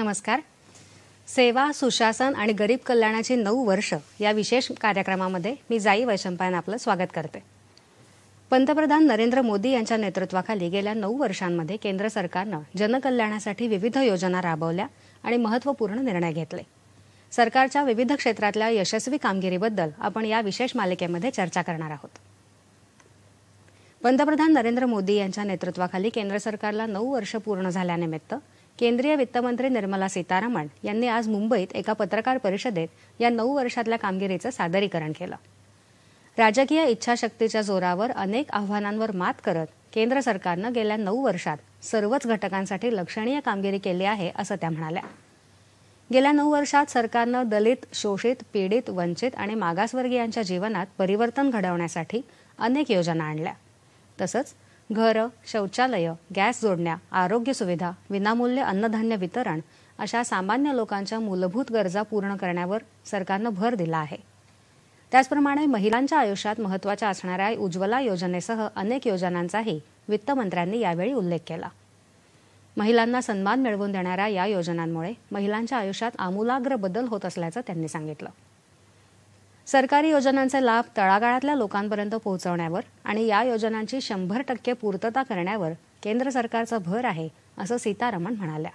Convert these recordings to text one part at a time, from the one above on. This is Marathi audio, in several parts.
नमस्कार सेवा सुशासन आणि गरीब कल्याणाची नऊ वर्ष या विशेष कार्यक्रमामध्ये मी जाई वैशंपायन आपलं स्वागत करते पंतप्रधान नरेंद्र मोदी यांच्या नेतृत्वाखाली गेल्या नऊ वर्षांमध्ये केंद्र सरकारनं जनकल्याणासाठी विविध योजना राबवल्या आणि महत्त्वपूर्ण निर्णय घेतले सरकारच्या विविध क्षेत्रातल्या यशस्वी कामगिरीबद्दल आपण या विशेष मालिकेमध्ये चर्चा करणार आहोत पंतप्रधान नरेंद्र मोदी यांच्या नेतृत्वाखाली केंद्र सरकारला नऊ वर्ष पूर्ण झाल्यानिमित्त केंद्रीय वित्तमंत्री निर्मला सीतारामन यांनी आज मुंबईत एका पत्रकार परिषदेत या नऊ वर्षातल्या कामगिरीचं सादरीकरण केलं राजकीय इच्छाशक्तीच्या जोरावर अनेक आव्हानांवर मात करत केंद्र सरकारनं गेल्या नऊ वर्षात सर्वच घटकांसाठी लक्षणीय कामगिरी केली आहे असं त्या म्हणाल्या गेल्या नऊ वर्षात सरकारनं दलित शोषित पीडित वंचित आणि मागासवर्गीयांच्या जीवनात परिवर्तन घडवण्यासाठी अनेक योजना आणल्या तसंच घरं शौचालय गॅस जोडण्या आरोग्य सुविधा विनामूल्य अन्नधान्य वितरण अशा सामान्य लोकांच्या मूलभूत गरजा पूर्ण करण्यावर सरकारनं भर दिला आहे त्याचप्रमाणे महिलांच्या आयुष्यात महत्वाच्या असणाऱ्या उज्ज्वला योजनेसह अनेक योजनांचाही वित्तमंत्र्यांनी यावेळी उल्लेख केला महिलांना सन्मान मिळवून देणाऱ्या या योजनांमुळे महिलांच्या आयुष्यात आमूलाग्र बदल होत असल्याचं त्यांनी सांगितलं सरकारी योजनांचा लाभ तळागाळातल्या लोकांपर्यंत पोहोचवण्यावर आणि या योजनांची शंभर टक्के पूर्तता करण्यावर केंद्र सरकारचा भर आहे असं सीतारामन म्हणाल्या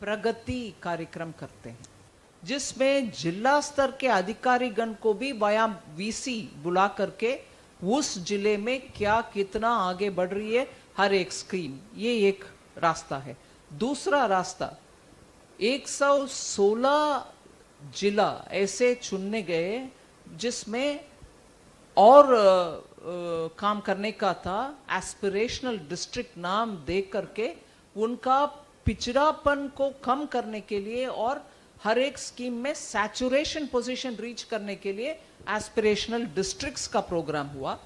प्रगती कार्यक्रम करते हैं जिसमें जिला स्तर के अधिकारीगण को भी वया वीसी बुला करके उस जिले में क्या कितना आगे बढ़ रही है हर एक स्कीम ये एक रास्ता है दूसरा रास्ता 116 जिला ऐसे चुनने गए जिसमें और आ, आ, काम करने का था एस्पिरेशनल डिस्ट्रिक्ट नाम दे करके उनका पिछड़ापन को कम करने के लिए और हर एक स्कीम में सैचुरेशन पोजीशन रीच करने के लिए एस्पिरेशनल डिस्ट्रिक्ट्स का प्रोग्राम हुआ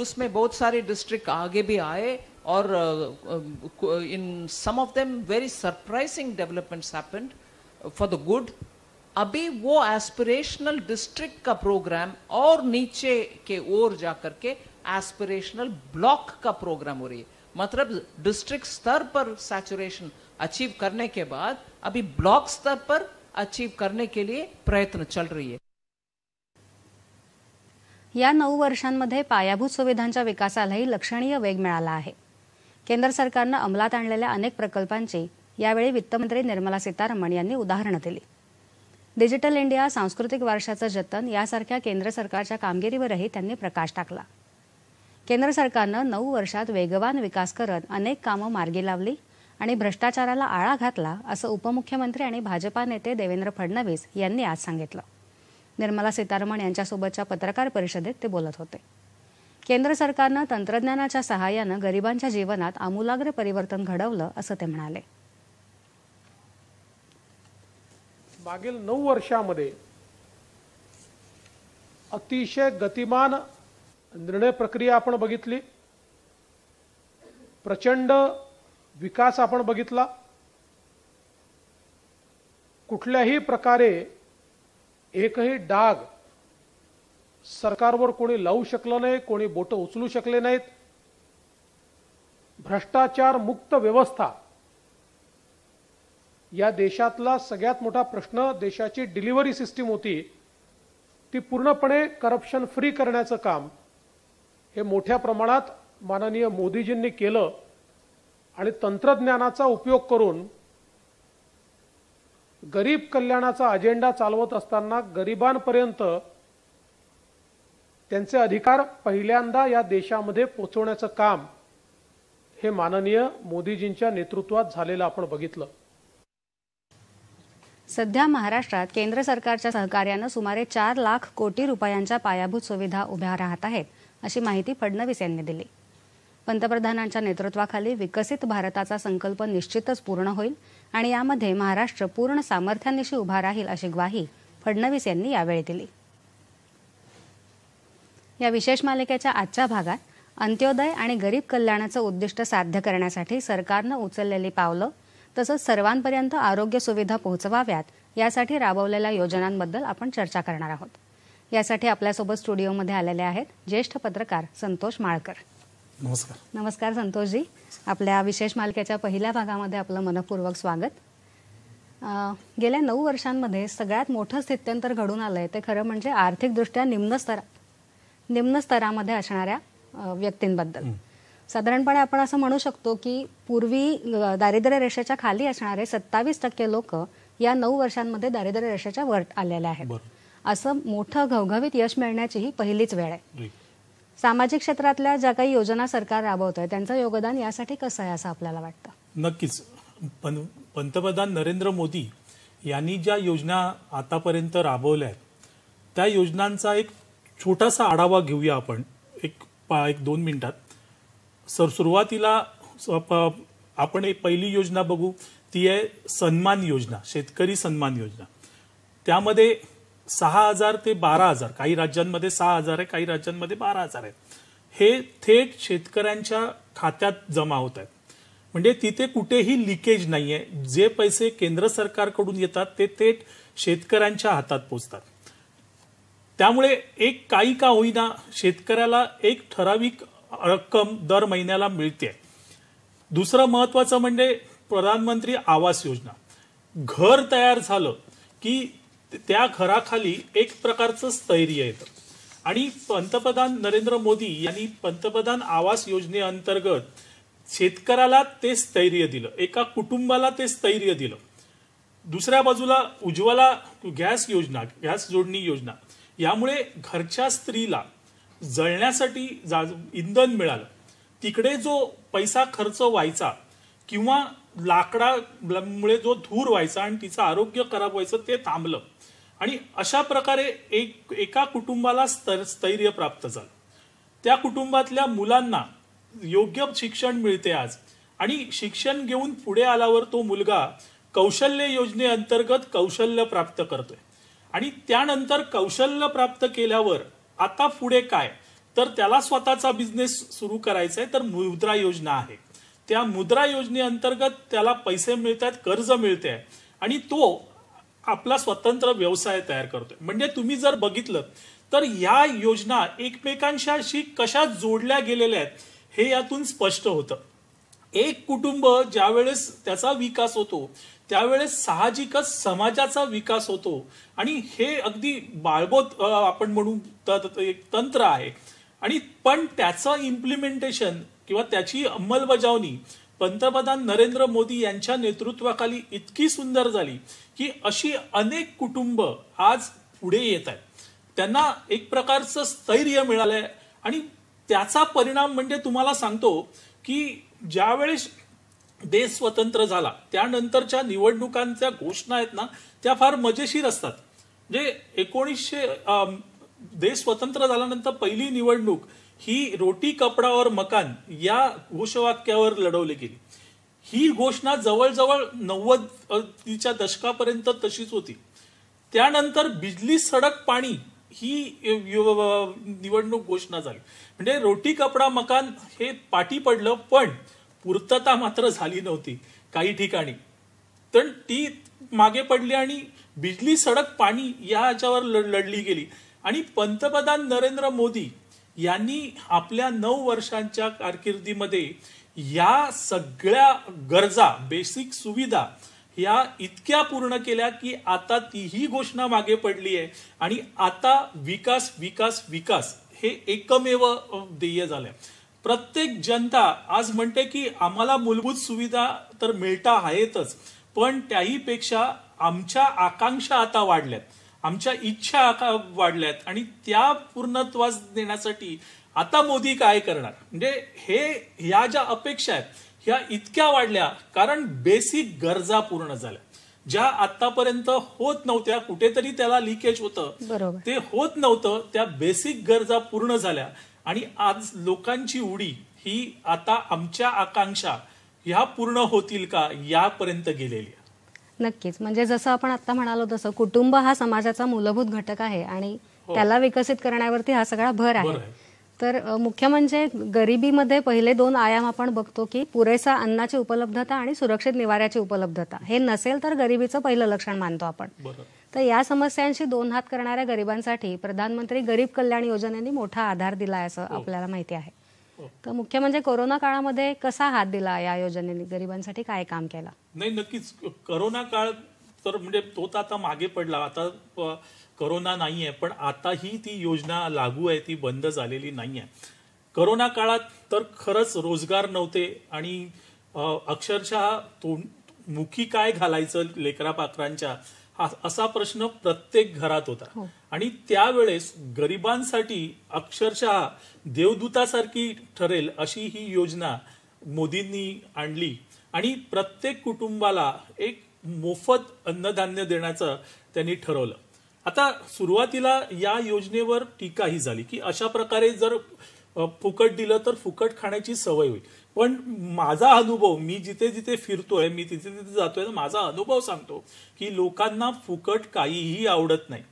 उसमें बहुत सारे डिस्ट्रिक्ट आगे भी आए or uh, um, uh, in some of them very surprising developments happened uh, for the good अभी वो एस्पिरेशनल डिस्ट्रिक्ट का प्रोग्राम और नीचे के ओर जाकर के एस्पिरेशनल ब्लॉक का प्रोग्राम हो रही है मतलब डिस्ट्रिक्ट स्तर पर सैचुरेशन अचीव करने के बाद अभी ब्लॉक स्तर पर अचीव करने के लिए प्रयत्न चल रही है या नौ वर्षांमध्ये पायाभूत सुविधांच्या विकासालाही लक्षणीय वेग मिळाला आहे केंद्र सरकारनं अंमलात आणलेल्या अनेक प्रकल्पांची यावेळी वित्तमंत्री निर्मला सीतारामन यांनी उदाहरणं दिली डिजिटल इंडिया सांस्कृतिक वारशाचं जतन यासारख्या केंद्र सरकारच्या कामगिरीवरही त्यांनी प्रकाश टाकला केंद्र सरकारनं नऊ वर्षात वेगवान विकास करत अनेक कामं मार्गी लावली आणि भ्रष्टाचाराला आळा घातला असं उपमुख्यमंत्री आणि भाजपा नेते देवेंद्र फडणवीस यांनी आज सांगितलं निर्मला सीतारामन यांच्यासोबतच्या पत्रकार परिषदेत ते बोलत होते केंद्र सरकारनं तंत्रज्ञानाच्या सहाय्यानं गरिबांच्या जीवनात आमूलाग्र परिवर्तन घडवलं असं ते म्हणाले मागील नऊ वर्षामध्ये अतिशय गतिमान निर्णय प्रक्रिया आपण बघितली प्रचंड विकास आपण बघितला कुठल्याही प्रकारे एकही डाग सरकारवर कोणी लावू शकलं नाही कोणी बोटं उचलू शकले नाहीत भ्रष्टाचार मुक्त व्यवस्था या देशातला सगळ्यात मोठा प्रश्न देशाची डिलिव्हरी सिस्टीम होती ती पूर्णपणे करप्शन फ्री करण्याचं काम हे मोठ्या प्रमाणात माननीय मोदीजींनी केलं आणि तंत्रज्ञानाचा उपयोग करून गरीब कल्याणाचा अजेंडा चालवत असताना गरिबांपर्यंत त्यांचे अधिकार पहिल्यांदा या देशामध्ये पोचवण्याचं काम हे माननीय मोदीजींच्या नेतृत्वात झालेलं आपण बघितलं सध्या महाराष्ट्रात केंद्र सरकारच्या सहकार्यानं सुमारे चार लाख कोटी रुपयांच्या पायाभूत सुविधा उभ्या राहत आहेत अशी माहिती फडणवीस यांनी दिली पंतप्रधानांच्या नेतृत्वाखाली विकसित भारताचा संकल्प निश्चितच पूर्ण होईल आणि यामध्ये महाराष्ट्र पूर्ण सामर्थ्यानिशी उभा राहील अशी ग्वाही फडणवीस यांनी यावेळी दिली या विशेष मालिकेच्या आजच्या भागात अंत्योदय आणि गरीब कल्याणाचं उद्दिष्ट साध्य करण्यासाठी सरकारनं उचललेली पावलं तसंच सर्वांपर्यंत आरोग्य सुविधा पोहोचवाव्यात यासाठी राबवलेल्या योजनांबद्दल आपण चर्चा करणार आहोत यासाठी आपल्यासोबत स्टुडिओमध्ये आलेले आहेत ज्येष्ठ पत्रकार संतोष माळकर नमस्कार नमस्कार संतोषजी आपल्या विशेष मालिकेच्या पहिल्या भागामध्ये आपलं मनपूर्वक स्वागत गेल्या नऊ वर्षांमध्ये सगळ्यात मोठं स्थित्यंतर घडून आलंय ते खरं म्हणजे आर्थिकदृष्ट्या निम्न स्तर निम्न स्तरामध्ये असणाऱ्या व्यक्तींबद्दल साधारणपणे आपण असं म्हणू शकतो की पूर्वी दारिद्र्य रेषेच्या खाली असणारे सत्तावीस टक्के लोक या नऊ वर्षांमध्ये दारिद्र्य रेषेच्या वर आलेल्या आहेत असं मोठं घवघवीत यश मिळण्याची ही पहिलीच वेळ आहे सामाजिक क्षेत्रातल्या ज्या काही योजना सरकार राबवत आहे त्यांचं योगदान यासाठी कसं आहे असं आपल्याला वाटतं नक्कीच पंतप्रधान नरेंद्र मोदी यांनी ज्या योजना आतापर्यंत राबवल्या त्या योजनांचा एक छोटासा आढावा घेऊया आपण एक पा एक दोन मिनिटात सर सुरुवातीला आपण एक पहिली योजना बघू ती आहे सन्मान योजना शेतकरी सन्मान योजना त्यामध्ये सहा हजार ते बारा हजार काही राज्यांमध्ये सहा हजार आहे काही राज्यांमध्ये बारा हजार आहे हे थेट शेतकऱ्यांच्या खात्यात जमा होत आहेत म्हणजे तिथे कुठेही लिकेज नाहीये जे पैसे केंद्र सरकारकडून येतात ते थेट शेतकऱ्यांच्या हातात पोचतात त्यामुळे एक काही का होईना शेतकऱ्याला एक ठराविक रक्कम दर महिन्याला मिळते दुसरं महत्वाचं म्हणजे प्रधानमंत्री आवास योजना घर तयार झालं की त्या घराखाली एक प्रकारचं स्थैर्य येतं आणि पंतप्रधान नरेंद्र मोदी यांनी पंतप्रधान आवास योजनेअंतर्गत शेतकऱ्याला ते स्थैर्य दिलं एका कुटुंबाला ते स्थैर्य दिलं दुसऱ्या बाजूला उज्ज्वला गॅस योजना गॅस जोडणी योजना यामुळे घरच्या स्त्रीला जळण्यासाठी इंधन मिळालं तिकडे जो पैसा खर्च व्हायचा किंवा लाकडामुळे जो धूर व्हायचा आणि तिचं आरोग्य खराब व्हायचं ते थांबलं आणि अशा प्रकारे एक एका कुटुंबाला स्थैर्य प्राप्त झालं त्या कुटुंबातल्या मुलांना योग्य शिक्षण मिळते आज आणि शिक्षण घेऊन पुढे आल्यावर तो मुलगा कौशल्य योजनेअंतर्गत कौशल्य प्राप्त करतोय आणि त्यानंतर कौशल्य प्राप्त केल्यावर आता पुढे काय तर त्याला स्वतःचा बिझनेस सुरू करायचा आहे तर मुद्रा योजना आहे त्या मुद्रा योजनेअंतर्गत त्याला पैसे मिळत आहेत कर्ज मिळते आणि तो आपला स्वतंत्र व्यवसाय तयार करतोय म्हणजे तुम्ही जर बघितलं तर या योजना एकमेकांशी कशा जोडल्या गेलेल्या आहेत हे यातून स्पष्ट होतं एक कुटुंब ज्यावेळेस त्याचा विकास होतो त्यावेळेस साहजिकच समाजाचा विकास होतो आणि हे अगदी बाळबोत आपण म्हणू एक तंत्र आहे आणि पण त्याचं इम्प्लिमेंटेशन किंवा त्याची अंमलबजावणी पंतप्रधान नरेंद्र मोदी यांच्या नेतृत्वाखाली इतकी सुंदर झाली की अशी अनेक कुटुंब आज पुढे येत आहेत त्यांना एक प्रकारचं स्थैर्य मिळालंय आणि त्याचा परिणाम म्हणजे तुम्हाला सांगतो की ज्यावेळेस देश स्वतंत्र झाला त्यानंतरच्या निवडणुकांच्या घोषणा आहेत ना त्या फार मजेशीर असतात म्हणजे एकोणीसशे देश स्वतंत्र झाल्यानंतर पहिली निवडणूक ही रोटी कपडा और मकान या घोषवाक्यावर लढवली गेली ही घोषणा जवळजवळ नव्वदच्या दशकापर्यंत तशीच होती त्यानंतर बिजली सडक पाणी ही निवडणूक घोषणा झाली म्हणजे रोटी कपडा मकान हे पाठी पडलं पण पूर्तता मात्र झाली नव्हती काही ठिकाणी तर ती मागे पडली आणि बिजली सडक पाणी या ह्याच्यावर लढली गेली आणि पंतप्रधान नरेंद्र मोदी यांनी आपल्या नऊ वर्षांच्या कारकिर्दीमध्ये या सगळ्या गरजा बेसिक सुविधा या इतक्या पूर्ण केल्या की आता तीही घोषणा मागे पडली आहे आणि आता विकास विकास विकास हे एकमेव ध्येय झालंय प्रत्येक जनता आज म्हणते की आम्हाला मूलभूत सुविधा तर मिळता आहेतच पण त्याही पेक्षा आमच्या आकांक्षा आता वाढल्यात आमच्या इच्छा वाढल्यात आणि त्या पूर्णत्वास देण्यासाठी आता मोदी काय करणार म्हणजे हे ह्या ज्या अपेक्षा आहेत ह्या इतक्या वाढल्या कारण बेसिक गरजा पूर्ण झाल्या ज्या आतापर्यंत होत नव्हत्या कुठेतरी त्याला लिकेज होतं ते होत नव्हतं त्या बेसिक गरजा पूर्ण झाल्या आणि आज लोकांची उडी ही आता आमच्या आकांक्षा ह्या पूर्ण होतील का यापर्यंत गेलेली नक्कीच म्हणजे जसं आपण आता म्हणालो तसं कुटुंब हा समाजाचा मूलभूत घटक आहे आणि हो. त्याला विकसित करण्यावरती हा सगळा भर आहे तर मुख्य म्हणजे गरिबीमध्ये पहिले दोन आयाम आपण बघतो की पुरेसा अन्नाची उपलब्धता आणि सुरक्षित निवाऱ्याची उपलब्धता हे नसेल तर गरिबीचं पहिलं लक्षण मानतो आपण तर या समस्यांशी दोन हात करणाऱ्या गरिबांसाठी प्रधानमंत्री गरीब कल्याण योजनेने मोठा आधार दिला आहे असं हो. आपल्याला माहिती आहे हो. तर मुख्य म्हणजे कोरोना काळामध्ये कसा हात दिला या योजनेने गरिबांसाठी काय काम केलं नाही नक्कीच करोना काळ तर म्हणजे तो तर आता मागे पडला आता करोना नाहीये पण आताही ती योजना लागू आहे ती बंद झालेली नाही आहे करोना काळात तर खरंच रोजगार नव्हते आणि अक्षरशः तोंड मुखी काय घालायचं लेकरा पाकरांच्या हा असा प्रश्न प्रत्येक घरात होता हो. आणि त्यावेळेस गरिबांसाठी अक्षरशः देवदूतासारखी ठरेल अशी ही योजना मोदींनी आणली आणि प्रत्येक कुटुंबाला एक मोफत अन्नधान्य देण्याचं त्यांनी ठरवलं आता सुरुवातीला या योजनेवर टीकाही झाली की अशा प्रकारे जर फुकट दिलं तर फुकट खाण्याची सवय होईल पण माझा अनुभव मी जिथे जिथे फिरतोय मी तिथे तिथे जातोय माझा अनुभव सांगतो की लोकांना फुकट काहीही आवडत नाही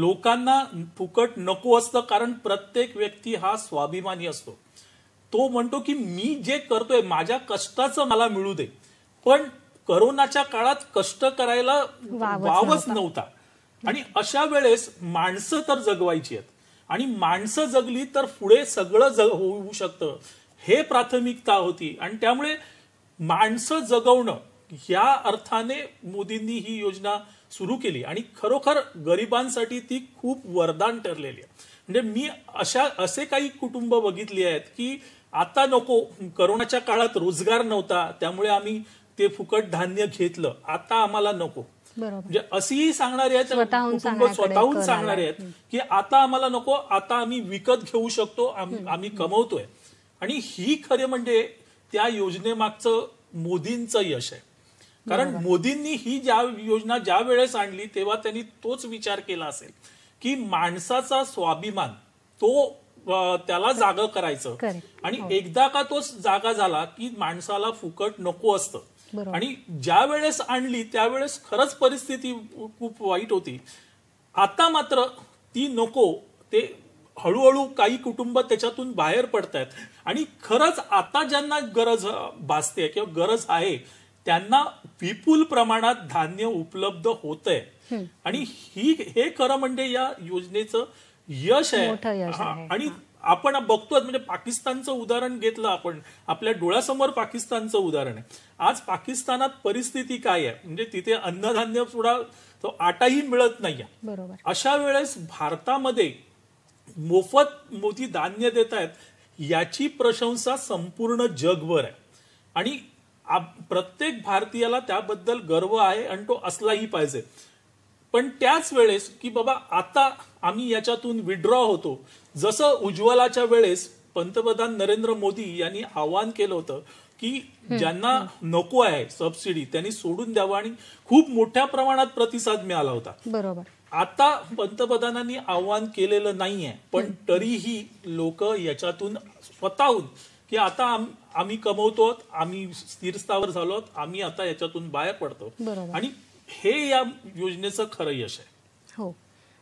लोकांना फुकट नको असतं कारण प्रत्येक व्यक्ती हा स्वाभिमानी असतो तो म्हणतो की मी जे करतोय माझ्या कष्टाचं मला मिळू दे पण करोनाच्या काळात कष्ट करायला वावच नव्हता आणि अशा वेळेस माणसं तर जगवायची आहेत आणि माणसं जगली तर पुढे सगळं जग होऊ शकतं हे प्राथमिकता होती आणि त्यामुळे माणसं जगवणं या अर्थाने मोदींनी ही योजना सुरू केली आणि खरोखर गरिबांसाठी ती खूप वरदान ठरलेली आहे म्हणजे मी अशा असे काही कुटुंब बघितली आहेत की आता नको करोनाच्या काळात रोजगार नव्हता त्यामुळे आम्ही ते फुकट धान्य घेतलं आता आम्हाला नको म्हणजे असेही सांगणारे आहेत स्वतःहून सांगणारे आहेत की आता आम्हाला नको आता आम्ही विकत घेऊ शकतो आम्ही कमवतोय आणि ही खरे म्हणजे त्या योजनेमागचं मोदींचं यश आहे कारण मोदींनी ही ज्या योजना ज्या वेळेस आणली तेव्हा त्यांनी तोच विचार केला असेल की माणसाचा स्वाभिमान तो त्याला जागा करायचं आणि हो. एकदा का तोच जागा झाला की माणसाला फुकट नको असतं आणि ज्या वेळेस आणली त्यावेळेस खरंच परिस्थिती खूप वाईट होती आता मात्र ती नको ते हळूहळू काही कुटुंब त्याच्यातून बाहेर पडतायत आणि खरंच आता ज्यांना गरज भासते किंवा गरज आहे त्यांना विपुल प्रमाणात धान्य उपलब्ध होत आहे आणि ही हे खरं म्हणजे या योजनेचं यश आहे आणि आपण बघतोय म्हणजे पाकिस्तानचं उदाहरण घेतलं आपण आपल्या डोळ्यासमोर पाकिस्तानचं उदाहरण आहे आज पाकिस्तानात परिस्थिती काय आहे म्हणजे तिथे अन्नधान्य सुद्धा तो आटाही मिळत नाहीये अशा वेळेस भारतामध्ये मोफत मोठी धान्य देत आहेत याची प्रशंसा संपूर्ण जगभर आहे आणि प्रत्येक भारतीयाला त्याबद्दल गर्व आहे आणि तो असलाही पाहिजे पण त्याच वेळेस की बाबा आता आम्ही याच्यातून विड्रॉ होतो जसं उज्ज्वलाच्या वेळेस पंतप्रधान नरेंद्र मोदी यांनी आवाहन केलं होतं की ज्यांना नको आहे सबसिडी त्यांनी सोडून द्यावं आणि खूप मोठ्या प्रमाणात प्रतिसाद मिळाला होता बरोबर आता पंतप्रधानांनी आव्हान केलेलं नाहीये पण तरीही लोक याच्यातून स्वतःहून की आता आम्ही कमवतो आम्ही स्थिरस्थावर झालो आम्ही आता याच्यातून बाहेर पडतो आणि हे या योजनेचं खरं यश आहे हो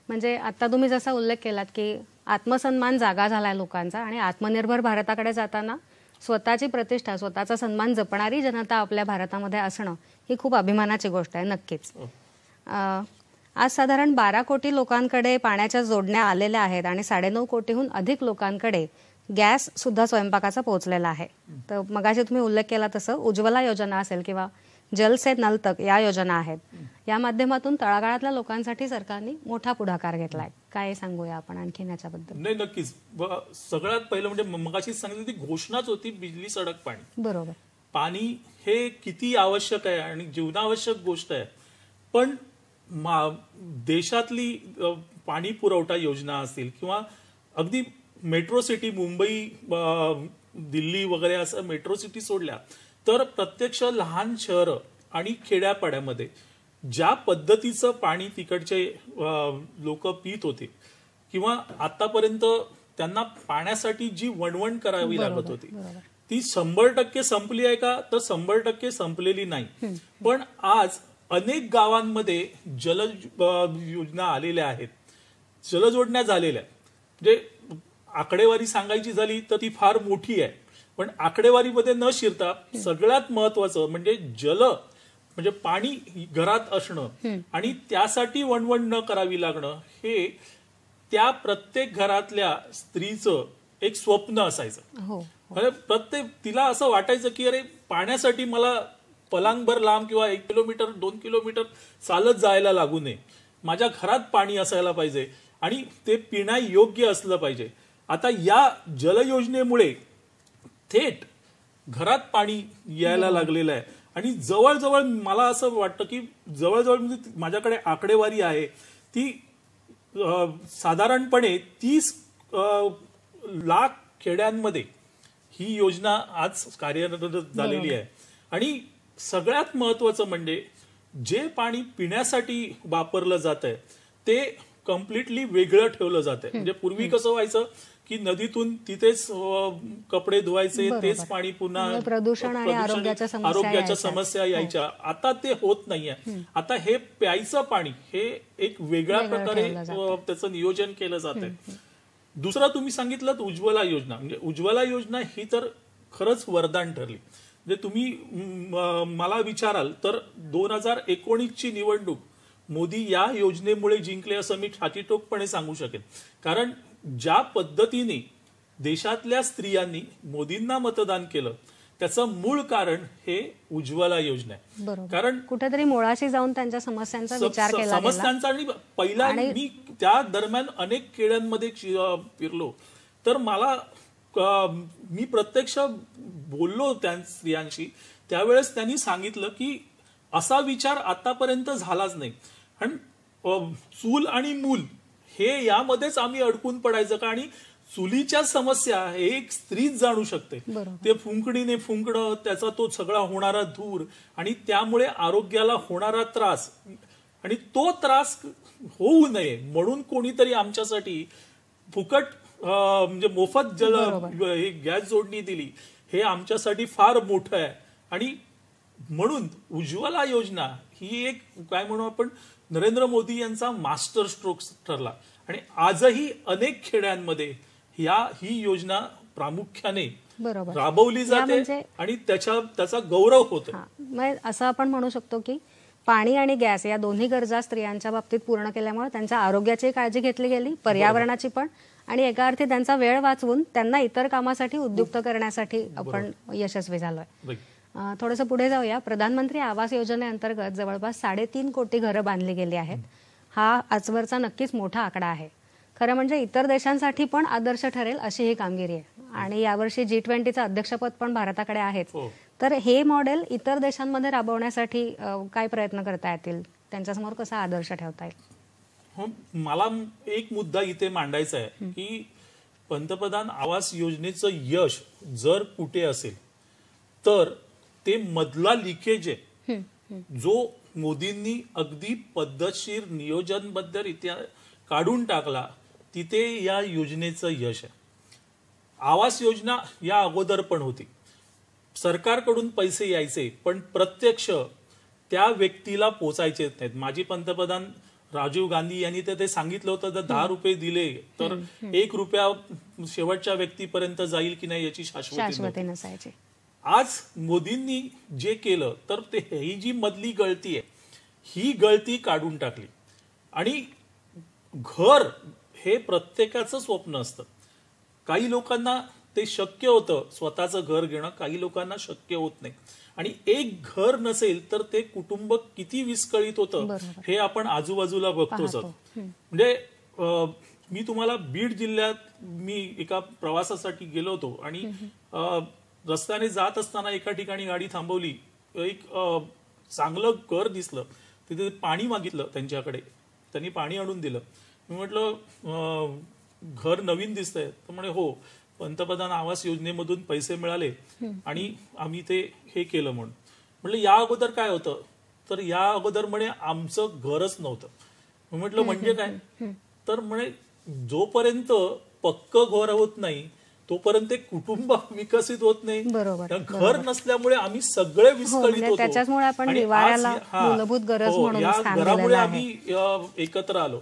म्हणजे आता तुम्ही जसा उल्लेख केलात की आत्मसन्मान जागा झाला आहे लोकांचा आणि आत्मनिर्भर भारताकडे जाताना स्वतःची प्रतिष्ठा स्वतःचा सन्मान जपणारी जनता आपल्या भारतामध्ये असणं ही खूप अभिमानाची गोष्ट आहे नक्कीच हो. आज साधारण बारा कोटी लोकांकडे पाण्याच्या जोडण्या आलेल्या आहेत आणि साडेनऊ कोटीहून अधिक लोकांकडे गॅस सुद्धा स्वयंपाकाचा पोहोचलेला आहे तर मगाशी तुम्ही उल्लेख केला तसं उज्ज्वला योजना असेल किंवा जलसे नल तक या योजना आहेत या माध्यमातून तळागाळातल्या लोकांसाठी सरकारने मोठा पुढाकार घेतलाय काय सांगूया आपण आणखीन याच्याबद्दल नाही नक्कीच सगळ्यात पहिलं म्हणजे मगाशी सांगितलं ती घोषणाच होती बिजली सडक पाणी बरोबर पाणी हे किती आवश्यक आहे आणि जीवनावश्यक गोष्ट आहे पण देशातली पाणी पुरवठा योजना असतील किंवा अगदी मेट्रो सिटी मुंबई दिल्ली वगैरे असं मेट्रो सिटी सोडल्या तर प्रत्यक्ष लहान शहरं आणि खेड्यापाड्यामध्ये ज्या पद्धतीचं पाणी तिकडचे लोक पित होते किंवा आतापर्यंत त्यांना पाण्यासाठी जी वणवण करावी लागत होती ती शंभर टक्के संपली आहे का तर शंभर टक्के संपलेली नाही पण आज अनेक गावांमध्ये जल योजना आलेल्या आहेत जलजोडण्या झालेल्या म्हणजे आकडेवारी सांगायची झाली तर ती फार मोठी आहे पण आकडेवारीमध्ये न शिरता सगळ्यात महत्वाचं म्हणजे जल म्हणजे पाणी घरात असणं आणि त्यासाठी वणवण न करावी लागणं हे त्या प्रत्येक घरातल्या स्त्रीचं एक स्वप्न असायचं हो, हो. म्हणजे प्रत्येक तिला असं वाटायचं की अरे पाण्यासाठी मला पलांगभर लांब किंवा एक किलोमीटर दोन किलोमीटर चालत जायला लागू नये माझ्या घरात पाणी असायला पाहिजे आणि ते पिण्या योग्य असलं पाहिजे आता या जल योजनेमुळे थेट घरात पाणी यायला लागलेलं आहे आणि जवळजवळ मला असं वाटतं की जवळजवळ म्हणजे माझ्याकडे आकडेवारी आहे ती साधारणपणे तीस लाख खेड्यांमध्ये ही योजना आज कार्यरत झालेली आहे आणि सगळ्यात महत्वाचं म्हणजे जे पाणी पिण्यासाठी वापरलं जात आहे ते कम्प्लिटली वेगळं ठेवलं जात आहे म्हणजे पूर्वी कसं व्हायचं की नदीतून तिथेच कपडे धुवायचे तेच पाणी पुन्हा प्रदूषण आरोग्याच्या समस्या हो. यायच्या आता ते होत नाहीये आता हे प्यायचं पाणी हे एक वेगळ्या प्रकारे त्याचं नियोजन केलं जात आहे दुसरा तुम्ही सांगितलं उज्ज्वला योजना म्हणजे उज्ज्वला योजना ही तर खरंच वरदान ठरली म्हणजे तुम्ही मला विचाराल तर दोन हजार एकोणीसची निवडणूक मोदी या योजनेमुळे जिंकले असं मी छातीटोकपणे सांगू शकेन कारण ज्या पद्धतीने देशातल्या स्त्रियांनी मोदींना मतदान केलं त्याचं मूळ कारण हे उज्ज्वला योजना आहे कारण कुठेतरी मुळाशी जाऊन त्यांच्या समस्यांचा विचार समस्यांचा आणि पहिला मी त्या दरम्यान अनेक खेड्यांमध्ये फिरलो तर मला मी प्रत्यक्ष बोललो त्या स्त्रियांशी त्यावेळेस त्यांनी सांगितलं की असा विचार आतापर्यंत झालाच नाही आणि चूल आणि मूल हे यामध्येच आम्ही अडकून पडायचं का आणि चुलीच्या समस्या हे एक स्त्रीच जाणू शकते ते फुंकणीने फुंकणं त्याचा तो सगळा होणारा धूर आणि त्यामुळे आरोग्याला होणारा त्रास आणि तो त्रास होऊ नये म्हणून कोणीतरी आमच्यासाठी फुकट म्हणजे मोफत जल गॅस जोडणी दिली हे आमच्यासाठी फार मोठं आहे आणि म्हणून उज्ज्वला योजना ही एक काय म्हणू आपण नरेंद्र मोदी यांचा मास्टर स्ट्रोक ठरला आणि आजही अनेक खेड्यांमध्ये या ही योजना प्रामुख्याने राबवली जाते म्हणजे आणि त्याच्या त्याचा गौरव होतो असं आपण म्हणू शकतो की पाणी आणि गॅस या दोन्ही गरजा स्त्रियांच्या बाबतीत पूर्ण केल्यामुळे त्यांच्या आरोग्याची काळजी घेतली गेली पर्यावरणाची पण आणि एका अर्थी त्यांचा वेळ वाचवून त्यांना इतर कामासाठी उद्युक्त करण्यासाठी आपण यशस्वी झालोय थोडस पुढे जाऊया प्रधानमंत्री आवास योजनेअंतर्गत जवळपास साडेतीन कोटी घरं बांधली गेली आहेत हा आजवरचा नक्कीच मोठा आकडा आहे खरं म्हणजे इतर देशांसाठी पण आदर्श ठरेल अशी ही कामगिरी आहे आणि यावर्षी जी ट्वेंटीचं अध्यक्षपद पण भारताकडे आहेच हो. तर हे मॉडेल इतर देशांमध्ये राबवण्यासाठी काय प्रयत्न करता येतील त्यांच्यासमोर कसा आदर्श ठेवता येईल हो मला एक मुद्दा इथे मांडायचा आहे की पंतप्रधान आवास योजनेचं यश जर कुठे असेल तर ते मधला लिकेज आहे जो मोदींनी अगदी पद्धतशीर नियोजनबद्ध रित्या काढून टाकला तिथे या योजनेचं यश आहे आवास योजना या अगोदर पण होती सरकारकडून पैसे यायचे पण प्रत्यक्ष त्या व्यक्तीला पोचायचे नाहीत माजी पंतप्रधान राजीव गांधी यांनी तर ते सांगितलं होतं तर दहा रुपये दिले तर एक रुपया शेवटच्या व्यक्तीपर्यंत जाईल की नाही याची शाश्वती नसायची आज मोदींनी जे केलं तर ते ही जी मधली गळती आहे ही गळती काढून टाकली आणि घर हे प्रत्येकाचं स्वप्न असतं काही लोकांना ते शक्य होतं स्वतःचं घर घेणं काही लोकांना शक्य होत नाही आणि एक घर नसेल तर ते कुटुंब किती विस्कळीत होतं हे आपण आजूबाजूला बघतो म्हणजे मी तुम्हाला बीड जिल्ह्यात मी एका प्रवासासाठी गेलो होतो आणि रस्त्याने जात असताना एका ठिकाणी गाडी थांबवली एक चांगलं घर दिसलं तिथे पाणी मागितलं त्यांच्याकडे त्यांनी पाणी आणून दिलं मी म्हटलं घर नवीन दिसतंय तर म्हणे हो पंतप्रधान आवास योजनेमधून पैसे मिळाले आणि आम्ही ते हे केलं म्हणून म्हटलं या अगोदर काय होतं तर या अगोदर म्हणे आमचं घरच नव्हतं मी म्हटलं म्हणजे काय तर म्हणे जोपर्यंत पक्क घर होत नाही तोपर्यंत कुटुंब विकसित होत नाही बरोबर घर नसल्यामुळे आम्ही सगळे हो, विस्कळीत म्हणजे होतो त्याच्यामुळे आपण मूलभूत गरज हो, या घरामुळे आम्ही एकत्र आलो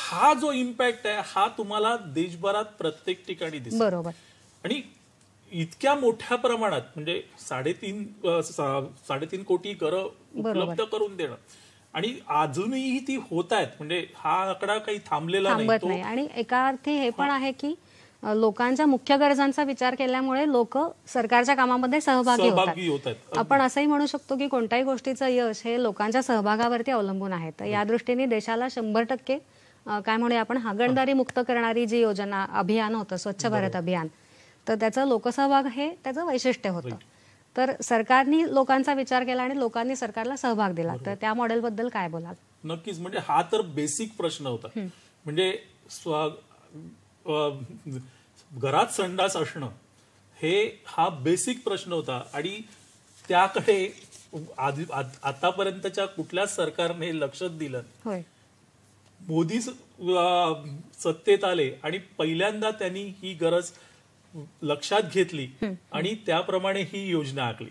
हा जो इम्पॅक्ट आहे हा तुम्हाला देशभरात प्रत्येक ठिकाणी दिसतो बरोबर आणि इतक्या मोठ्या प्रमाणात म्हणजे साडेतीन साडेतीन कोटी घर उपलब्ध करून देणं आणि अजूनही ती होत आहेत म्हणजे हा आकडा काही थांबलेला नाही आणि एका अर्थी हे पण आहे की लोकांच्या मुख्य गरजांचा विचार केल्यामुळे लोक सरकारच्या कामामध्ये सहभागी होतात आपण असंही म्हणू शकतो की कोणत्याही गोष्टीचं यश हे लोकांच्या सहभागावरती अवलंबून आहे तर या दृष्टीने देशाला शंभर टक्के काय म्हणूया आपण हागणदारी मुक्त करणारी जी योजना अभियान होतं स्वच्छ भारत अभियान तर त्याचं लोकसहभाग हे त्याचं वैशिष्ट्य होतं तर सरकारनी लोकांचा विचार केला आणि लोकांनी सरकारला सहभाग दिला तर त्या मॉडेलबद्दल काय बोलाल नक्कीच म्हणजे हा तर बेसिक प्रश्न होता म्हणजे घरात संडास असणं हे हा बेसिक प्रश्न होता आणि त्याकडे आधी आतापर्यंतच्या कुठल्याच सरकारने लक्ष दिलं मोदी सत्तेत आले आणि पहिल्यांदा त्यांनी ही गरज लक्षात घेतली आणि त्याप्रमाणे ही योजना आखली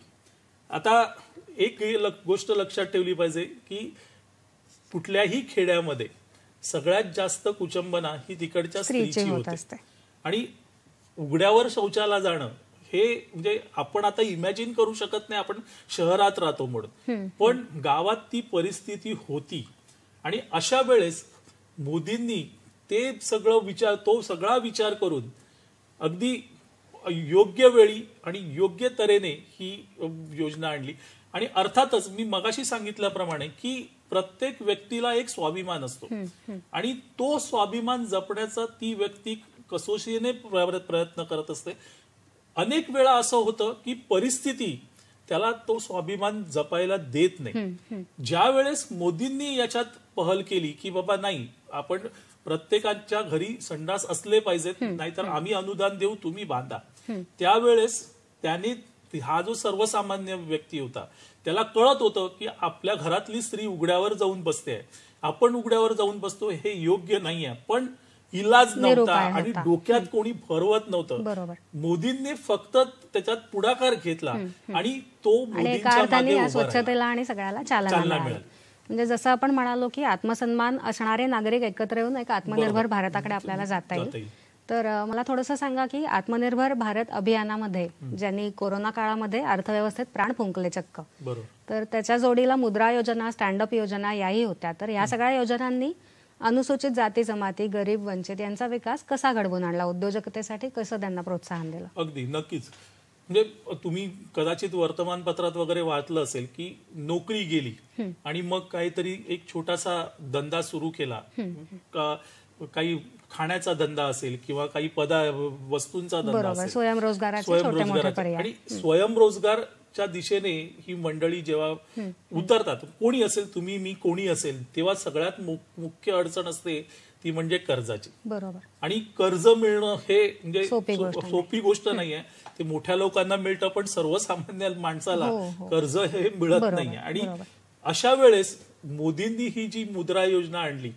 आता एक गोष्ट लक्षात ठेवली पाहिजे की कुठल्याही खेड्यामध्ये सगळ्यात जास्त कुचंबना ही तिकडच्या स्त्रीची होते आणि उघड्यावर शौचाला जाणं हे म्हणजे आपण आता इमॅजिन करू शकत नाही आपण शहरात राहतो म्हणून पण गावात ती परिस्थिती होती आणि अशा वेळेस मोदींनी ते सगळं विचार तो सगळा विचार करून अगदी योग्य वेळी आणि योग्य तऱ्हेने ही योजना आणली आणि अर्थातच मी मगाशी सांगितल्याप्रमाणे की प्रत्येक व्यक्तीला एक स्वाभिमान असतो आणि तो स्वाभिमान जपण्याचा ती व्यक्ती कसोशीने प्रयत्न करत असते अनेक वेळा असं होतं की परिस्थिती त्याला तो स्वाभिमान जपायला देत नाही ज्या वेळेस मोदींनी याच्यात पहल केली की बाबा नाही आपण प्रत्येकाच्या घरी संडास असले पाहिजेत नाहीतर आम्ही अनुदान देऊ तुम्ही बांधा त्यावेळेस त्यांनी हा जो सर्वसामान्य व्यक्ती होता त्याला कळत होतं की आपल्या घरातली स्त्री उघड्यावर जाऊन बसते आपण उघड्यावर जाऊन बसतो हे योग्य नाहीये पण इलाज नव्हता आणि डोक्यात कोणी भरवत नव्हतं मोदींनी फक्त त्याच्यात पुढाकार घेतला आणि तो स्वच्छतेला आणि सगळ्याला चालना मिळाली म्हणजे जसं आपण म्हणालो की आत्मसन्मान असणारे नागरिक एकत्र येऊन एक आत्मनिर्भर भारताकडे आपल्याला जाता येईल तर मला थोडंसं सांगा की आत्मनिर्भर भारत अभियानामध्ये ज्यांनी कोरोना काळामध्ये अर्थव्यवस्थेत प्राण फुंकले चक्क तर त्याच्या जोडीला मुद्रा योजना स्टँडअप योजना याही होत्या तर या सगळ्या योजनांनी अनुसूचित जाती जमाती गरीब वंचित यांचा विकास कसा घडवून आणला उद्योजकतेसाठी कसं त्यांना प्रोत्साहन दिलं अगदी नक्कीच म्हणजे तुम्ही कदाचित वर्तमानपत्रात वगैरे वाचलं असेल की नोकरी गेली आणि मग काहीतरी एक छोटासा धंदा सुरू केला काही खाण्याचा धंदा असेल किंवा काही पदा वस्तूंचा धंदा असेल स्वयंरोजगार आणि स्वयंरोजगारच्या दिशेने ही मंडळी जेव्हा उतरतात कोणी असेल तुम्ही मी कोणी असेल तेव्हा सगळ्यात मुख्य अडचण असते ती म्हणजे कर्जाची बरोबर आणि कर्ज मिळणं हे म्हणजे सोपी गोष्ट नाहीये ते मोठ्या लोकांना मिळतं पण सर्वसामान्य माणसाला हो, हो. कर्ज हे मिळत नाही आणि अशा वेळेस मोदींनी ही जी मुद्रा योजना आणली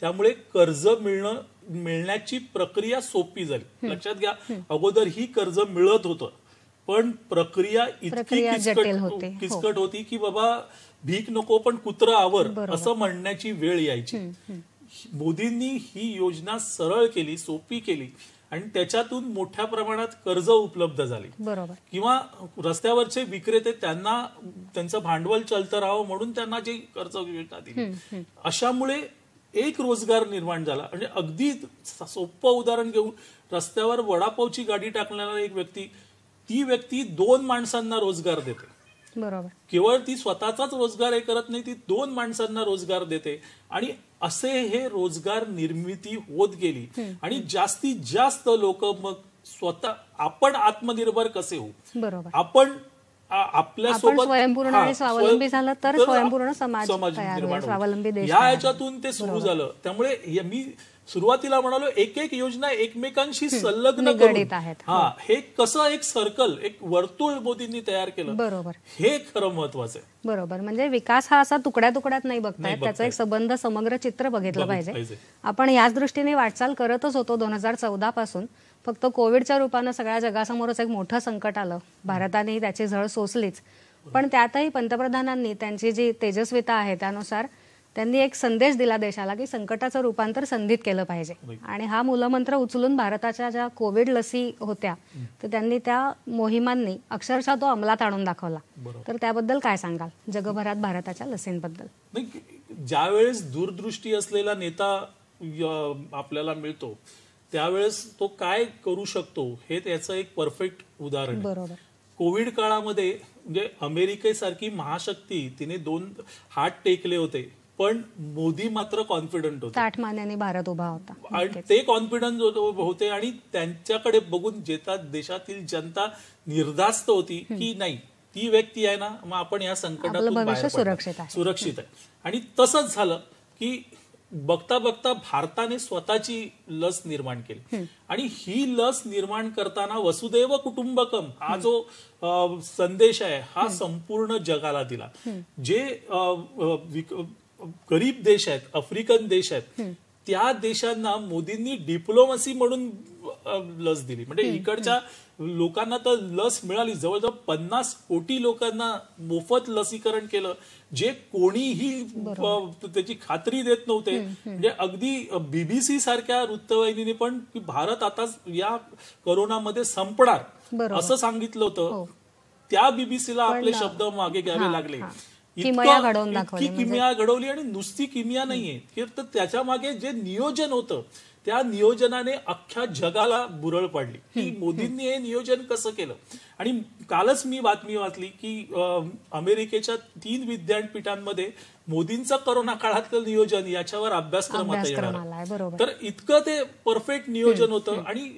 त्यामुळे कर्ज मिळणं मिळण्याची प्रक्रिया सोपी झाली लक्षात घ्या अगोदर ही कर्ज मिळत होत पण प्रक्रिया इतकी किचकट हो. किचकट होती की बाबा भीक नको पण कुत्र आवर असं म्हणण्याची वेळ यायची मोदींनी ही योजना सरळ केली सोपी केली आणि त्याच्यातून मोठ्या प्रमाणात कर्ज उपलब्ध झाले किंवा रस्त्यावरचे विक्रेते त्यांना त्यांचं भांडवल चलतं राहावं म्हणून त्यांना जे कर्ज योजना दिली अशामुळे एक रोजगार निर्माण झाला म्हणजे अगदी सोपं उदाहरण घेऊन रस्त्यावर वडापावची गाडी टाकणारा एक व्यक्ती ती व्यक्ती दोन माणसांना रोजगार देते बरोबर केवळ ती स्वतःचाच रोजगार हे करत नाही ती दोन माणसांना रोजगार देते आणि असे हे रोजगार निर्मिती होत गेली आणि जास्तीत जास्त लोक मग स्वतः आपण आत्मनिर्भर कसे होऊ आपण आपल्या सोबत स्वयंपूर्ण आणि स्वावलंबी झालं तर स्वयंपूर्ण समाज स्वावलंबी देश याच्यातून ते सुरू झालं त्यामुळे मी सुरुवातीला म्हणालो एक एक योजना एकमेकांशी संलग्न आहेत हा हो. हे कसं एक सर्कल एक वर्तुळ मोदींनी तयार केलं बरोबर हे खरं महत्वाचं आहे बरोबर म्हणजे विकास हा असा तुकड्या तुकड्यात नाही बघतायत त्याचा एक संबंध समग्र चित्र बघितलं पाहिजे आपण याच दृष्टीने वाटचाल करतच होतो दोन हजार चौदा पासून फक्त कोविडच्या रूपानं सगळ्या जगासमोरच एक मोठं संकट आलं भारतानेही त्याची झळ सोसलीच पण त्यातही पंतप्रधानांनी त्यांची जी तेजस्विता आहे त्यानुसार त्यांनी एक संदेश दिला देशाला की संकटाचं रूपांतर संधीत केलं पाहिजे आणि हा मूलमंत्र उचलून भारताच्या ज्या कोविड लसी होत्या तर त्यांनी त्या मोहिमांनी अक्षरशः तो अंमलात आणून दाखवला तर त्याबद्दल काय सांगाल जगभरात भारताच्या लसींबद्दल ज्यावेळेस दूरदृष्टी असलेला नेता आपल्याला मिळतो त्यावेळेस तो काय करू शकतो हे त्याचं एक परफेक्ट उदाहरण कोविड काळामध्ये म्हणजे अमेरिकेसारखी महाशक्ती तिने दोन हात टेकले होते पण मोदी मात्र कॉन्फिडंट होते मान्याने भारत उभा होता आणि ते कॉन्फिडन्स होते आणि त्यांच्याकडे बघून जेता देशातील जनता निर्धास्त होती की नाही ती व्यक्ती आहे ना मग आपण या संकटातून सुरक्षित आहे आणि तसंच झालं की बघता बघता भारताने स्वतःची लस निर्माण केली आणि ही लस निर्माण करताना वसुदैव कुटुंबकम हा जो संदेश आहे हा संपूर्ण जगाला दिला जे गरीब देश आहेत आफ्रिकन देश आहेत त्या देशांना मोदींनी डिप्लोमसी म्हणून लस दिली म्हणजे इकडच्या लोकांना तर लस मिळाली जवळजवळ पन्नास कोटी लोकांना मोफत लसीकरण केलं जे कोणीही त्याची खात्री देत नव्हते म्हणजे अगदी बीबीसी सारख्या वृत्तवाहिनीने पण भारत आता या करोनामध्ये संपणार असं सांगितलं होतं हो. त्या बीबीसीला आपले शब्द मागे घ्यावे लागले इतकी म्हणजे. किमिया घडवली आणि नुसती किमिया नाहीये तर त्याच्या मागे जे नियोजन होतं त्या नियोजनाने अख्ख्या जगाला बुरळ पडली की मोदींनी हे नियोजन कसं केलं आणि कालच मी बातमी वाचली की अमेरिकेच्या तीन विद्यापीठांमध्ये मोदींचं करोना काळातलं नियोजन याच्यावर अभ्यासक्रमात येणार तर इतकं ते परफेक्ट नियोजन होतं आणि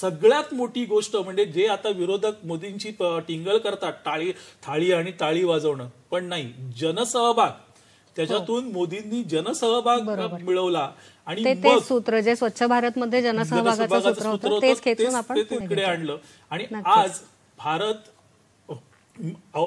सगळ्यात मोठी गोष्ट म्हणजे जे आता विरोधक मोदींची टिंगल करतात टाळी थाळी आणि टाळी वाजवणं पण नाही जनसहभाग त्याच्यातून मोदींनी जनसहभाग मिळवला आणि सूत्र जे स्वच्छ भारत मध्ये जनसहभागाचं सूत्र तिकडे आणलं आणि आज भारत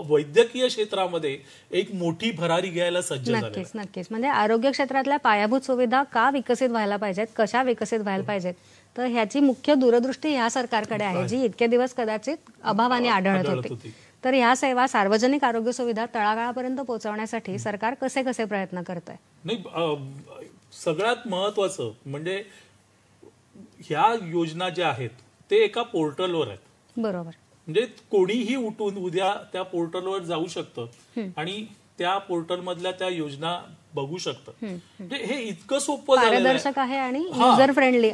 वैद्यकीय क्षेत्रामध्ये एक मोठी भरारी घ्यायला सज्ज नक्कीच नक्कीच म्हणजे आरोग्य क्षेत्रातल्या पायाभूत सुविधा का विकसित व्हायला पाहिजेत कशा विकसित व्हायला हो. पाहिजेत तर ह्याची मुख्य दूरदृष्टी ह्या सरकारकडे आहे जी इतके दिवस कदाचित अभावाने आढळत होती तर ह्या सेवा सार्वजनिक आरोग्य सुविधा तळागाळापर्यंत पोहोचवण्यासाठी सरकार कसे कसे प्रयत्न करत आहे नाही सगळ्यात महत्वाचं म्हणजे ह्या योजना ज्या आहेत ते एका पोर्टलवर आहेत बरोबर म्हणजे कोणीही उठून उद्या त्या पोर्टलवर जाऊ शकतं आणि त्या पोर्टल मधल्या त्या योजना बघू शकतं म्हणजे हे इतकं सोपं पारदर्शक आहे आणि युजर फ्रेंडली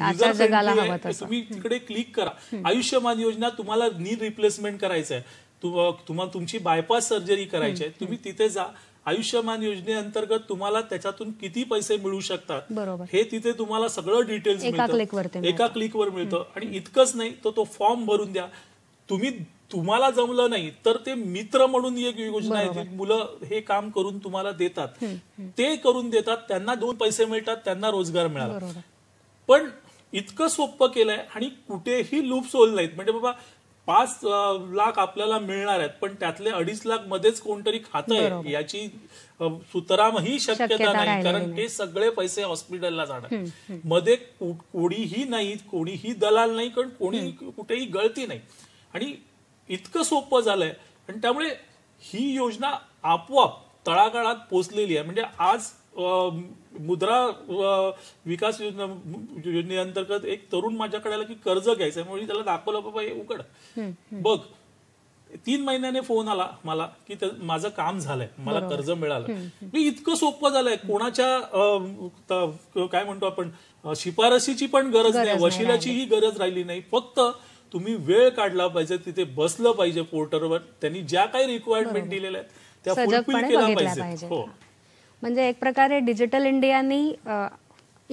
तुम्ही तिकडे क्लिक करा आयुष्यमान योजना तुम्हाला नी रिप्लेसमेंट करायचं आहे तुम्हाला तुमची बायपास सर्जरी करायची आहे तुम्ही तिथे जा आयुष्यमान योजनेअंतर्गत तुम्हाला त्याच्यातून किती पैसे मिळू शकतात हे तिथे तुम्हाला सगळं डिटेल्स मिळतं एका क्लिकवर मिळतं आणि इतकंच नाही तर तो फॉर्म भरून द्या तुम्ही तुम्हाला जमलं नाही तर ते मित्र म्हणून एक योजना आहे मुलं हे काम करून तुम्हाला देतात ते करून देतात त्यांना दोन पैसे मिळतात त्यांना रोजगार मिळाला पण इतकं सोपं केलंय आणि कुठेही लूप सोल नाहीत म्हणजे बाबा पाच लाख आपल्याला मिळणार आहेत पण त्यातले अडीच लाख मध्येच कोणतरी खात आहे याची ही शक्यता नाही कारण ते सगळे पैसे हॉस्पिटलला जाणार मध्ये कोणीही नाही कोणीही दलाल नाही कारण कोणी कुठेही गळती नाही आणि इतकं सोपं झालंय आणि त्यामुळे ही योजना आपोआप तळागाळात पोचलेली आहे म्हणजे आज मुद्रा विकास योजना योजनेअंतर्गत एक तरुण माझ्याकडे आला की कर्ज घ्यायचं म्हणून त्याला दाखवलं बाबा हे उघड बघ तीन महिन्याने फोन आला मला की माझं काम झालंय मला कर्ज मिळालं मी इतकं सोपं झालंय कोणाच्या काय म्हणतो आपण शिफारशीची पण गरज नाही वशिलाचीही गरज राहिली नाही फक्त तुम्ही वेळ काढला पाहिजे तिथे बसलं पाहिजे पोर्टरवर त्यांनी ज्या काही रिक्वायरमेंट दिलेल्या आहेत त्या फुलफिल केल्या पाहिजे हो म्हणजे एक प्रकारे डिजिटल इंडियानी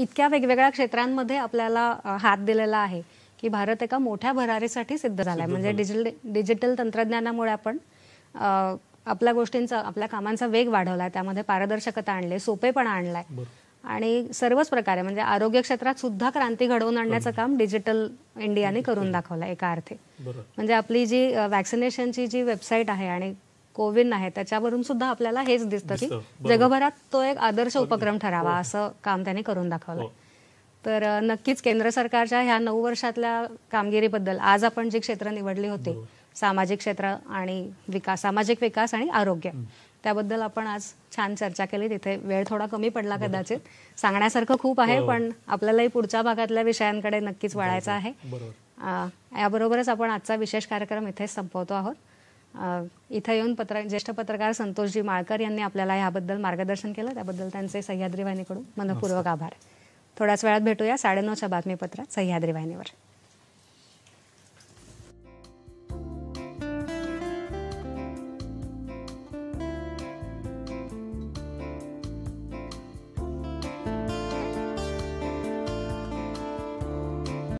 इतक्या वेगवेगळ्या क्षेत्रांमध्ये आपल्याला हात दिलेला आहे की भारत एका मोठ्या भरारीसाठी सिद्ध झालाय म्हणजे डिजिटल डिजिटल तंत्रज्ञानामुळे आपण आपल्या गोष्टींचा आपल्या कामांचा वेग वाढवलाय त्यामध्ये पारदर्शकता आणली सोपेपणा आणलाय आणि सर्वच प्रकारे म्हणजे आरोग्य क्षेत्रात सुद्धा क्रांती घडवून आणण्याचं काम डिजिटल इंडियाने करून दाखवलं एका अर्थे म्हणजे आपली जी वॅक्सिनेशनची जी वेबसाईट आहे आणि कोविन आहे त्याच्यावरून सुद्धा आपल्याला हेच दिसतं की जगभरात तो एक आदर्श उपक्रम ठरावा असं काम त्याने करून दाखवलं हो. तर नक्कीच केंद्र सरकारच्या ह्या नऊ वर्षातल्या कामगिरीबद्दल आज आपण जी क्षेत्र निवडली होती सामाजिक क्षेत्र आणि विकास सामाजिक विकास आणि आरोग्य त्याबद्दल आपण आज छान चर्चा केली तिथे वेळ थोडा कमी पडला कदाचित सांगण्यासारखं खूप आहे पण आपल्यालाही पुढच्या भागातल्या विषयांकडे नक्कीच वळायचं आहे याबरोबरच आपण आजचा विशेष कार्यक्रम इथेच संपवतो आहोत इथं येऊन पत्र ज्येष्ठ पत्रकार संतोषजी माळकर यांनी आपल्याला याबद्दल मार्गदर्शन केलं त्याबद्दल त्यांचे सह्याद्री वाहिनीकडून मनपूर्वक आभार थोड्याच वेळात भेटूया साडेनऊच्या बातमीपत्रात सह्याद्री वाहिनीवर